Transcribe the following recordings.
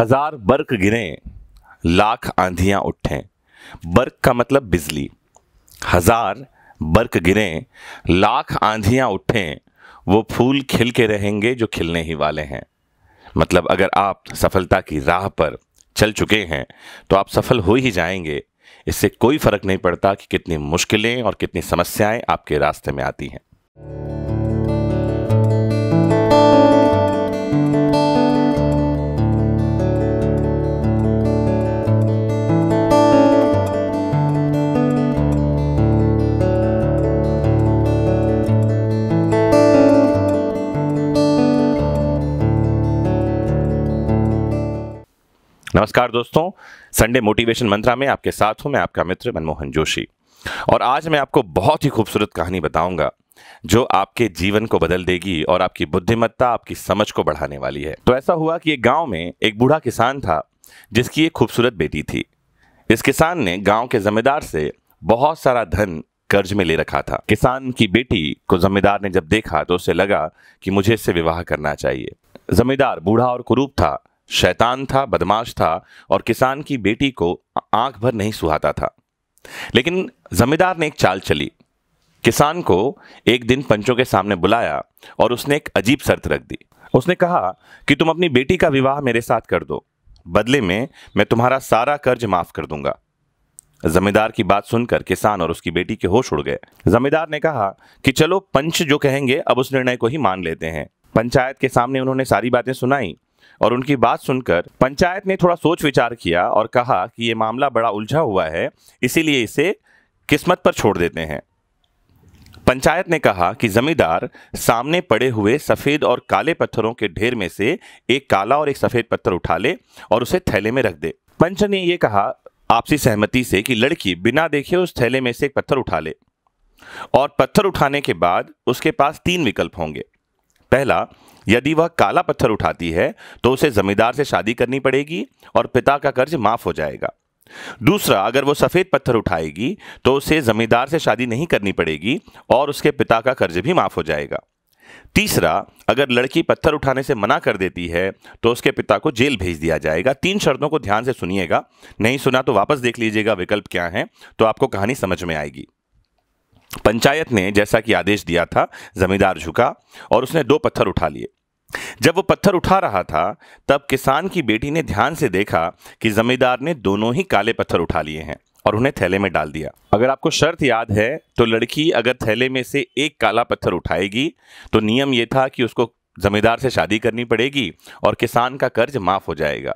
हजार बर्क गिरे लाख आंधियां उठें बर्क का मतलब बिजली हजार बर्क गिरे लाख आंधियां उठें वो फूल खिल के रहेंगे जो खिलने ही वाले हैं मतलब अगर आप सफलता की राह पर चल चुके हैं तो आप सफल हो ही जाएंगे इससे कोई फर्क नहीं पड़ता कि कितनी मुश्किलें और कितनी समस्याएं आपके रास्ते में आती हैं नमस्कार दोस्तों संडे मोटिवेशन मंत्रा में आपके साथ हूं मैं आपका मित्र मनमोहन जोशी और आज मैं आपको बहुत ही खूबसूरत कहानी बताऊंगा जो आपके जीवन को बदल देगी और आपकी बुद्धिमत्ता आपकी समझ को बढ़ाने वाली है तो ऐसा हुआ कि एक गांव में एक बूढ़ा किसान था जिसकी एक खूबसूरत बेटी थी इस किसान ने गांव के जमींदार से बहुत सारा धन कर्ज में ले रखा था किसान की बेटी को जमींदार ने जब देखा तो उसे लगा कि मुझे इससे विवाह करना चाहिए जमींदार बूढ़ा और कुरूप था शैतान था बदमाश था और किसान की बेटी को आंख भर नहीं सुहाता था लेकिन जमींदार ने एक चाल चली किसान को एक दिन पंचों के सामने बुलाया और उसने एक अजीब शर्त रख दी उसने कहा कि तुम अपनी बेटी का विवाह मेरे साथ कर दो बदले में मैं तुम्हारा सारा कर्ज माफ कर दूंगा जमींदार की बात सुनकर किसान और उसकी बेटी के होश उड़ गए जमींदार ने कहा कि चलो पंच जो कहेंगे अब उस निर्णय को ही मान लेते हैं पंचायत के सामने उन्होंने सारी बातें सुनाई और उनकी बात सुनकर पंचायत ने थोड़ा सोच विचार किया और कहा कि ये मामला बड़ा उलझा हुआ है इसीलिए इसे किस्मत पर छोड़ देते हैं पंचायत ने कहा कि जमींदार सामने पड़े हुए सफ़ेद और काले पत्थरों के ढेर में से एक काला और एक सफ़ेद पत्थर उठा ले और उसे थैले में रख दे पंच ने यह कहा आपसी सहमति से कि लड़की बिना देखे उस थैले में से एक पत्थर उठा ले और पत्थर उठाने के बाद उसके पास तीन विकल्प होंगे पहला यदि वह काला पत्थर उठाती है तो उसे जमींदार से शादी करनी पड़ेगी और पिता का कर्ज माफ हो जाएगा दूसरा अगर वो सफ़ेद पत्थर उठाएगी तो उसे जमींदार से शादी नहीं करनी पड़ेगी और उसके पिता का कर्ज भी माफ हो जाएगा तीसरा अगर लड़की पत्थर उठाने से मना कर देती है तो उसके पिता को जेल भेज दिया जाएगा तीन शर्तों को ध्यान से सुनिएगा नहीं सुना तो वापस देख लीजिएगा विकल्प क्या है तो आपको कहानी समझ में आएगी पंचायत ने जैसा कि आदेश दिया था जमींदार झुका और उसने दो पत्थर उठा लिए जब वो पत्थर उठा रहा था तब किसान की बेटी ने ध्यान से देखा कि जमींदार ने दोनों ही काले पत्थर उठा लिए हैं और उन्हें थैले में डाल दिया अगर आपको शर्त याद है तो लड़की अगर थैले में से एक काला पत्थर उठाएगी तो नियम यह था कि उसको जमींदार से शादी करनी पड़ेगी और किसान का कर्ज माफ हो जाएगा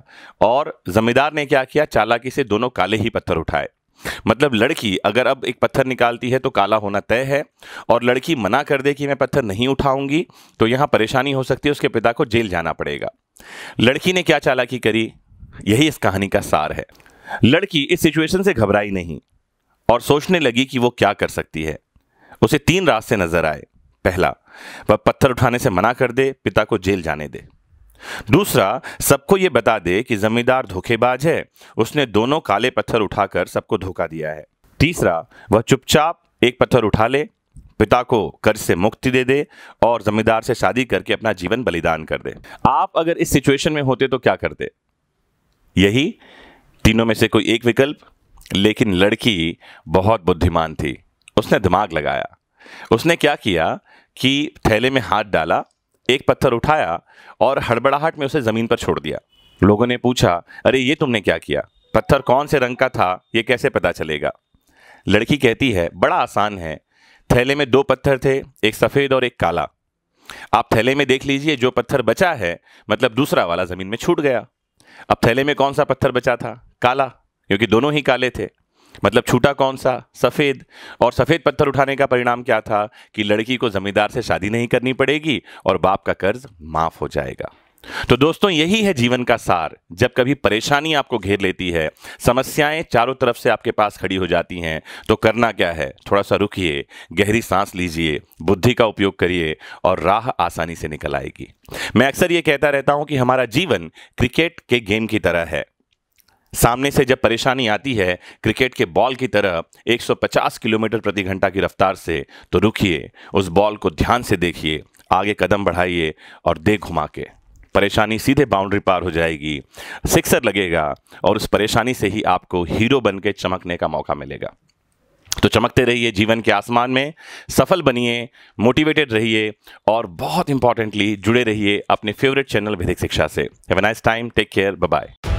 और जमींदार ने क्या किया चालाकी से दोनों काले ही पत्थर उठाए मतलब लड़की अगर अब एक पत्थर निकालती है तो काला होना तय है और लड़की मना कर दे कि मैं पत्थर नहीं उठाऊंगी तो यहां परेशानी हो सकती है उसके पिता को जेल जाना पड़ेगा लड़की ने क्या चालाकी करी यही इस कहानी का सार है लड़की इस सिचुएशन से घबराई नहीं और सोचने लगी कि वो क्या कर सकती है उसे तीन रास्ते नजर आए पहला वह पत्थर उठाने से मना कर दे पिता को जेल जाने दे दूसरा सबको ये बता दे कि जमींदार धोखेबाज है उसने दोनों काले पत्थर उठाकर सबको धोखा दिया है तीसरा वह चुपचाप एक पत्थर उठा ले पिता को कर्ज से मुक्ति दे दे और जमींदार से शादी करके अपना जीवन बलिदान कर दे आप अगर इस सिचुएशन में होते तो क्या करते यही तीनों में से कोई एक विकल्प लेकिन लड़की बहुत बुद्धिमान थी उसने दिमाग लगाया उसने क्या किया कि थैले में हाथ डाला एक पत्थर उठाया और हड़बड़ाहट में उसे ज़मीन पर छोड़ दिया लोगों ने पूछा अरे ये तुमने क्या किया पत्थर कौन से रंग का था ये कैसे पता चलेगा लड़की कहती है बड़ा आसान है थैले में दो पत्थर थे एक सफ़ेद और एक काला आप थैले में देख लीजिए जो पत्थर बचा है मतलब दूसरा वाला ज़मीन में छूट गया अब थैले में कौन सा पत्थर बचा था काला क्योंकि दोनों ही काले थे मतलब छूटा कौन सा सफ़ेद और सफ़ेद पत्थर उठाने का परिणाम क्या था कि लड़की को ज़मींदार से शादी नहीं करनी पड़ेगी और बाप का कर्ज माफ़ हो जाएगा तो दोस्तों यही है जीवन का सार जब कभी परेशानी आपको घेर लेती है समस्याएं चारों तरफ से आपके पास खड़ी हो जाती हैं तो करना क्या है थोड़ा सा रुकिए गहरी सांस लीजिए बुद्धि का उपयोग करिए और राह आसानी से निकल आएगी मैं अक्सर ये कहता रहता हूं कि हमारा जीवन क्रिकेट के गेम की तरह है सामने से जब परेशानी आती है क्रिकेट के बॉल की तरह 150 किलोमीटर प्रति घंटा की रफ्तार से तो रुकिए उस बॉल को ध्यान से देखिए आगे कदम बढ़ाइए और दे घुमा के परेशानी सीधे बाउंड्री पार हो जाएगी सिक्सर लगेगा और उस परेशानी से ही आपको हीरो बन के चमकने का मौका मिलेगा तो चमकते रहिए जीवन के आसमान में सफल बनिए मोटिवेटेड रहिए और बहुत इंपॉर्टेंटली जुड़े रहिए अपने फेवरेट चैनल विधिक शिक्षा से have nice time take care bye